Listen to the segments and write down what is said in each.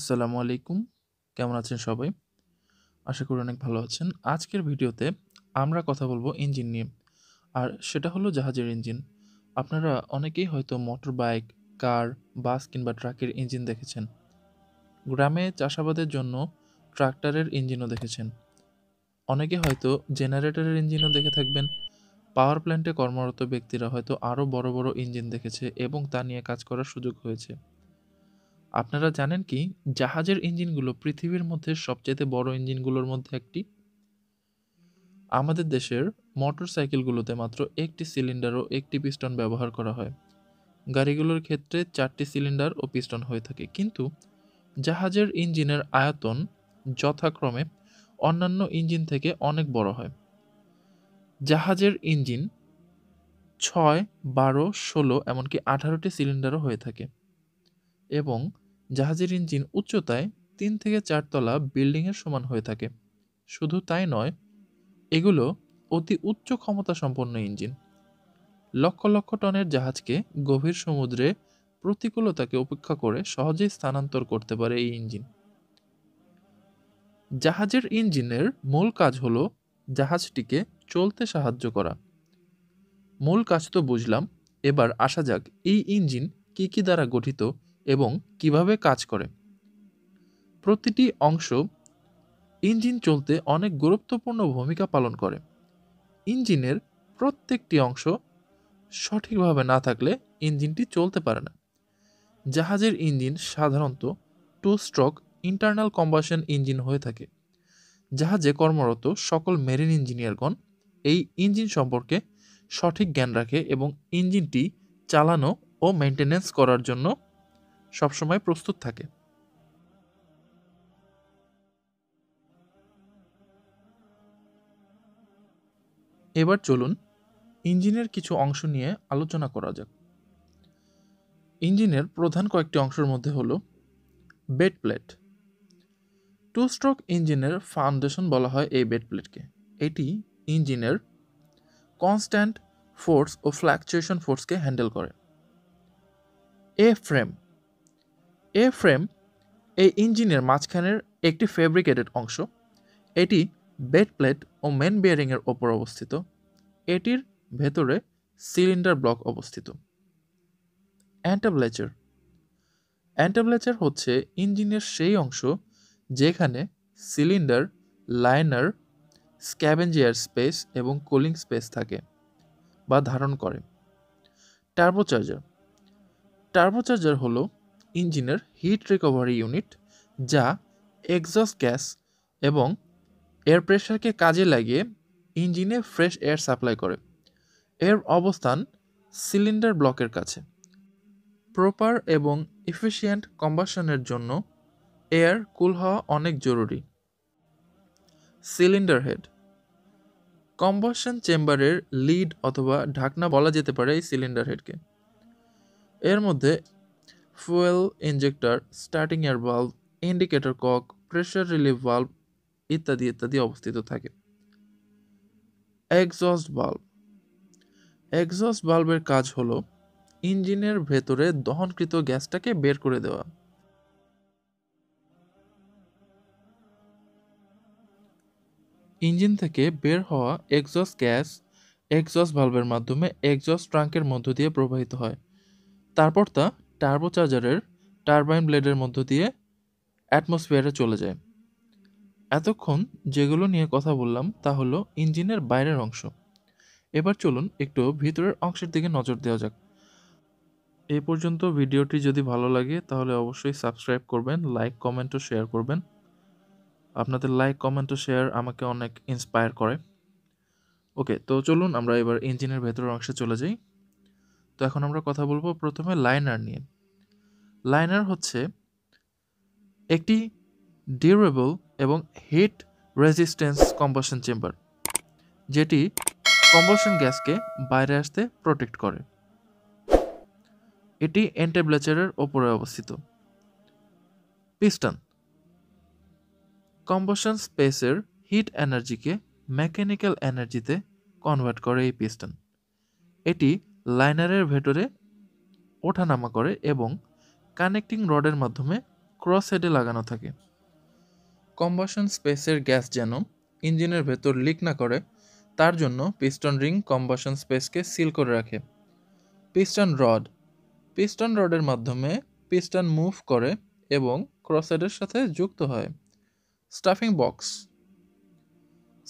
আসসালামু আলাইকুম কেমন আছেন সবাই আশা করি অনেক ভালো আছেন আজকের ভিডিওতে আমরা কথা বলবো ইঞ্জিন নিয়ে আর সেটা হলো জাহাজের ইঞ্জিন আপনারা অনেকেই হয়তো মোটর বাইক কার বাস কিংবা ট্রাকের ইঞ্জিন দেখেছেন গ্রামে চাষাবাদের জন্য ট্রাক্টরের ইঞ্জিনও দেখেছেন অনেকে হয়তো জেনারেটরের ইঞ্জিনও দেখে থাকবেন পাওয়ার প্ল্যান্টে কর্মরত ব্যক্তিরা হয়তো আরও বড় বড় ইঞ্জিন দেখেছে এবং তা নিয়ে কাজ করার সুযোগ হয়েছে আপনারা জানেন কি জাহাজের ইঞ্জিনগুলো পৃথিবীর মধ্যে সবচেয়ে বড় ইঞ্জিনগুলোর মধ্যে একটি আমাদের দেশের মোটর সাইকেলগুলোতে মাত্র একটি সিলিন্ডার ও একটি পিস্টন ব্যবহার করা হয় গাড়িগুলোর ক্ষেত্রে চারটি সিলিন্ডার ও পিস্টন হয়ে থাকে কিন্তু জাহাজের ইঞ্জিনের আয়তন যথাক্রমে অন্যান্য ইঞ্জিন থেকে অনেক বড় হয় জাহাজের ইঞ্জিন ছয় বারো ষোলো এমনকি আঠারোটি সিলিন্ডারও হয়ে থাকে এবং জাহাজের ইঞ্জিন উচ্চতায় তিন থেকে চারতলা বিল্ডিংয়ের সমান হয়ে থাকে শুধু তাই নয় এগুলো অতি উচ্চ ক্ষমতা সম্পন্ন ইঞ্জিন লক্ষ লক্ষ টনের জাহাজকে গভীর সমুদ্রে প্রতিকূলতাকে উপেক্ষা করে সহজেই স্থানান্তর করতে পারে এই ইঞ্জিন জাহাজের ইঞ্জিনের মূল কাজ হল জাহাজটিকে চলতে সাহায্য করা মূল কাজ তো বুঝলাম এবার আসা যাক এই ইঞ্জিন কী কী দ্বারা গঠিত এবং কিভাবে কাজ করে প্রতিটি অংশ ইঞ্জিন চলতে অনেক গুরুত্বপূর্ণ ভূমিকা পালন করে ইঞ্জিনের প্রত্যেকটি অংশ সঠিকভাবে না থাকলে ইঞ্জিনটি চলতে পারে না জাহাজের ইঞ্জিন সাধারণত two stroke internal combustion engine হয়ে থাকে জাহাজে কর্মরত সকল মেরিন ইঞ্জিনিয়ারগণ এই ইঞ্জিন সম্পর্কে সঠিক জ্ঞান রাখে এবং ইঞ্জিনটি চালানো ও মেনটেন্যান্স করার জন্য সবসময় প্রস্তুত থাকে এবার চলুন ইঞ্জিনের কিছু অংশ নিয়ে আলোচনা করা যাক ইঞ্জিনের প্রধান কয়েকটি অংশের মধ্যে হলো বেড প্লেট টু স্ট্রোক ইঞ্জিনের ফাউন্ডেশন বলা হয় এই বেড প্লেটকে এটি ইঞ্জিনের কনস্ট্যান্ট ফোর্স ও ফ্ল্যাকচুয়েশন ফোর্সকে হ্যান্ডেল করে এ ফ্রেম এ ফ্রেম এই ইঞ্জিনের মাঝখানের একটি ফেব্রিকেটেড অংশ এটি বেড প্লেট ও মেন বিয়ারিংয়ের ওপর অবস্থিত এটির ভেতরে সিলিন্ডার ব্লক অবস্থিত অ্যান্টাবলেচার অ্যান্টাবলেচার হচ্ছে ইঞ্জিনের সেই অংশ যেখানে সিলিন্ডার লাইনার স্ক্যাভেঞ্জিয়ার স্পেস এবং কুলিং স্পেস থাকে বা ধারণ করে টার্বোচার্জার টার্বোচার্জার হলো ইঞ্জিনের হিট রিকভারি ইউনিট যা এক্সস্ট গ্যাস এবং এয়ার প্রেশারকে কাজে লাগিয়ে ইঞ্জিনে ফ্রেশ এয়ার সাপ্লাই করে এর অবস্থান সিলিন্ডার ব্লকের কাছে প্রপার এবং ইফিসিয়েন্ট কম্বাসনের জন্য এয়ার কুল হওয়া অনেক জরুরি সিলিন্ডার হেড কম্বাসন চেম্বারের লিড অথবা ঢাকনা বলা যেতে পারে এই সিলিন্ডার হেডকে এর মধ্যে fuel injector starting air valve indicator cock pressure relief valve ইত্যাদি ইত্যাদি অবস্থিত থাকে এক্সস্ট ভাল্ভ এক্সস্ট বাল্বের কাজ হলো ইঞ্জিনের ভেতরে দহনকৃত গ্যাসটাকে বের করে দেওয়া ইঞ্জিন থেকে বের হওয়া এক্সস্ট গ্যাস এক্সস্ট বাল্বের মাধ্যমে এক্সস্ট ট্রাঙ্কের মধ্য দিয়ে প্রবাহিত হয় তারপর তা টার্বোচার্জারের টারবাইন ব্লেডের মধ্য দিয়ে অ্যাটমসফিয়ারে চলে যায় এতক্ষণ যেগুলো নিয়ে কথা বললাম তা হলো ইঞ্জিনের বাইরের অংশ এবার চলুন একটু ভিতরের অংশের দিকে নজর দেওয়া যাক এ পর্যন্ত ভিডিওটি যদি ভালো লাগে তাহলে অবশ্যই সাবস্ক্রাইব করবেন লাইক কমেন্ট ও শেয়ার করবেন আপনাদের লাইক কমেন্ট ও শেয়ার আমাকে অনেক ইন্সপায়ার করে ওকে তো চলুন আমরা এবার ইঞ্জিনের ভেতরের অংশে চলে যাই তো এখন আমরা কথা বলবো প্রথমে লাইনার নিয়ে লাইনার হচ্ছে একটি ডিউরেবল এবং হিট রেজিস্ট্যান্স কম্বাসন চেম্বার যেটি কম্বাসন গ্যাসকে বাইরে আসতে প্রোটেক্ট করে এটি এন্টেবলেচারের ওপরে অবস্থিত পিস্টন কম্বাসন স্পেসের হিট এনার্জিকে মেকানিক্যাল এনার্জিতে কনভার্ট করে এই পিস্টন এটি লাইনারের ভেতরে ওঠানামা করে এবং কানেক্টিং রডের মাধ্যমে ক্রস হেডে লাগানো থাকে কম্বাসন স্পেসের গ্যাস যেন ইঞ্জিনের ভেতর লিক না করে তার জন্য পিস্টন রিং কম্বাসন স্পেসকে সিল করে রাখে পিস্টন রড পিস্টন রডের মাধ্যমে পিস্টন মুভ করে এবং ক্রসহেডের সাথে যুক্ত হয় স্টাফিং বক্স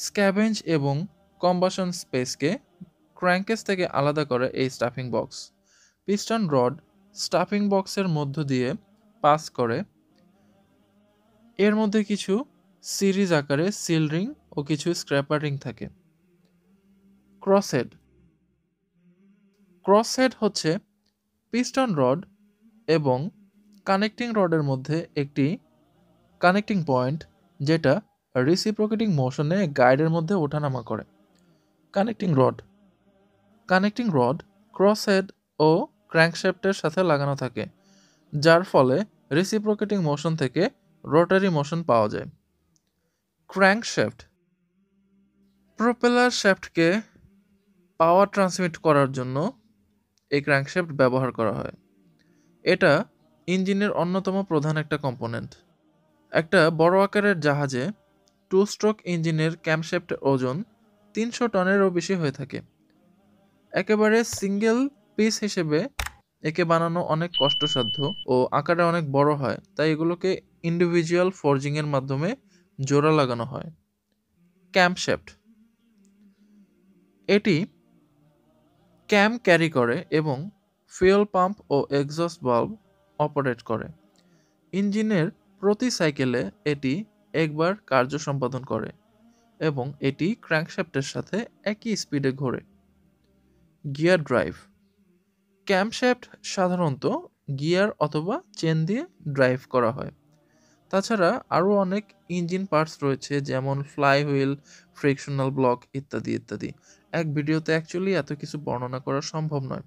স্ক্যাভেঞ্জ এবং কম্বাসন স্পেসকে ক্র্যাঙ্কেস থেকে আলাদা করে এই stuffing box piston rod stuffing বক্সের মধ্য দিয়ে পাস করে এর মধ্যে কিছু সিরিজ আকারে সিল রিং ও কিছু স্ক্র্যাপার রিং থাকে ক্রসহেড ক্রসহেড হচ্ছে পিস্টন রড এবং কানেক্টিং রডের মধ্যে একটি কানেক্টিং পয়েন্ট যেটা রিসিপ্রোকেটিং মোশনে গাইডের মধ্যে ওঠানামা করে connecting rod connecting rod head ও ক্র্যাঙ্কশ্যাফটের সাথে লাগানো থাকে যার ফলে রেসিপ্রোকেটিং মোশন থেকে রোটারি মোশন পাওয়া যায় ক্র্যাঙ্কশ্যাফট প্রোপেলার শ্যাফটকে পাওয়ার ট্রান্সমিট করার জন্য এই ক্র্যাঙ্কশ্যাফট ব্যবহার করা হয় এটা ইঞ্জিনের অন্যতম প্রধান একটা কম্পোনেন্ট একটা বড় আকারের জাহাজে টু স্ট্রোক ইঞ্জিনের ক্যাম্পশ্যাফটের ওজন তিনশো টনেরও বেশি হয়ে থাকে একেবারে সিঙ্গেল পিস হিসেবে একে বানানো অনেক কষ্টসাধ্য ও আকারে অনেক বড় হয় তাই এগুলোকে ইন্ডিভিজুয়াল ফর্জিংয়ের মাধ্যমে জোড়া লাগানো হয় ক্যাম্পশেফট এটি ক্যাম্প ক্যারি করে এবং ফুয়েল পাম্প ও এক্সস্ট বাল্ব অপারেট করে ইঞ্জিনের প্রতি সাইকেলে এটি একবার কার্য সম্পাদন করে এবং এটি ক্র্যাঙ্কশ্যাফ্টের সাথে একই স্পিডে ঘোরে গিয়ার ড্রাইভ ক্যাম্পশ্যাফ্ট সাধারণত গিয়ার অথবা চেন দিয়ে ড্রাইভ করা হয় তাছাড়া আরও অনেক ইঞ্জিন পার্টস রয়েছে যেমন ফ্লাই হুইল ফ্রিকশনাল ব্লক ইত্যাদি ইত্যাদি এক ভিডিওতে অ্যাকচুয়ালি এত কিছু বর্ণনা করা সম্ভব নয়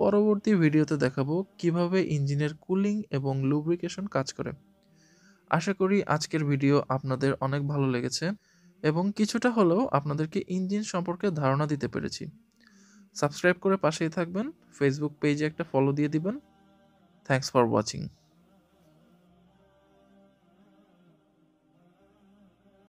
পরবর্তী ভিডিওতে দেখাবো কিভাবে ইঞ্জিনের কুলিং এবং লুব্রিকেশন কাজ করে আশা করি আজকের ভিডিও আপনাদের অনেক ভালো লেগেছে এবং কিছুটা হলেও আপনাদেরকে ইঞ্জিন সম্পর্কে ধারণা দিতে পেরেছি সাবস্ক্রাইব করে পাশেই থাকবেন ফেসবুক পেজে একটা ফলো দিয়ে দিবেন থ্যাংকস ফর ওয়াচিং